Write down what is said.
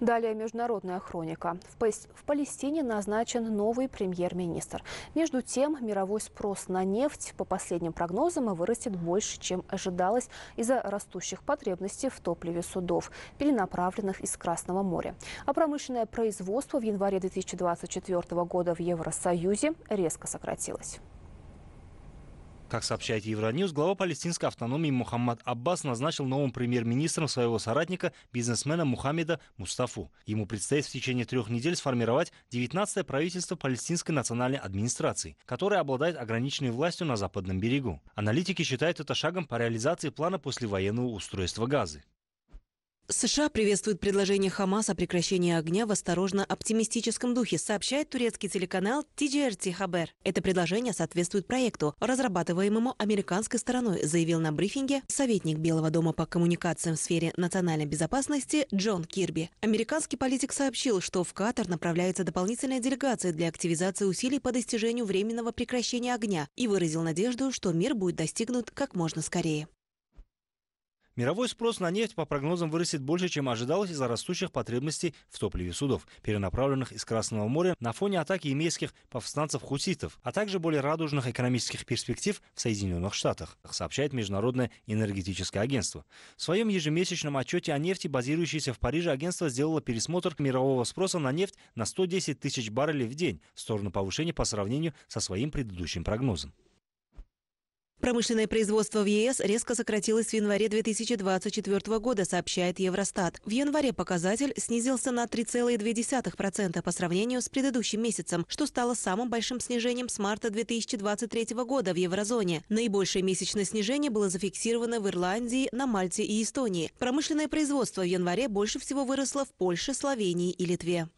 Далее международная хроника. В Палестине назначен новый премьер-министр. Между тем, мировой спрос на нефть, по последним прогнозам, вырастет больше, чем ожидалось из-за растущих потребностей в топливе судов, перенаправленных из Красного моря. А промышленное производство в январе 2024 года в Евросоюзе резко сократилось. Как сообщает Евроньюз, глава палестинской автономии Мухаммад Аббас назначил новым премьер-министром своего соратника, бизнесмена Мухаммеда Мустафу. Ему предстоит в течение трех недель сформировать 19-е правительство палестинской национальной администрации, которое обладает ограниченной властью на западном берегу. Аналитики считают это шагом по реализации плана послевоенного устройства Газы. США приветствует предложение Хамас о прекращении огня в осторожно оптимистическом духе, сообщает турецкий телеканал TGRT Хабер. Это предложение соответствует проекту, разрабатываемому американской стороной, заявил на брифинге советник Белого дома по коммуникациям в сфере национальной безопасности Джон Кирби. Американский политик сообщил, что в Катар направляется дополнительная делегация для активизации усилий по достижению временного прекращения огня и выразил надежду, что мир будет достигнут как можно скорее. Мировой спрос на нефть, по прогнозам, вырастет больше, чем ожидалось из-за растущих потребностей в топливе судов, перенаправленных из Красного моря на фоне атаки емейских повстанцев-хуситов, а также более радужных экономических перспектив в Соединенных Штатах, сообщает Международное энергетическое агентство. В своем ежемесячном отчете о нефти, базирующейся в Париже, агентство сделало пересмотр мирового спроса на нефть на 110 тысяч баррелей в день в сторону повышения по сравнению со своим предыдущим прогнозом. Промышленное производство в ЕС резко сократилось в январе 2024 года, сообщает Евростат. В январе показатель снизился на 3,2% по сравнению с предыдущим месяцем, что стало самым большим снижением с марта 2023 года в еврозоне. Наибольшее месячное снижение было зафиксировано в Ирландии, на Мальте и Эстонии. Промышленное производство в январе больше всего выросло в Польше, Словении и Литве.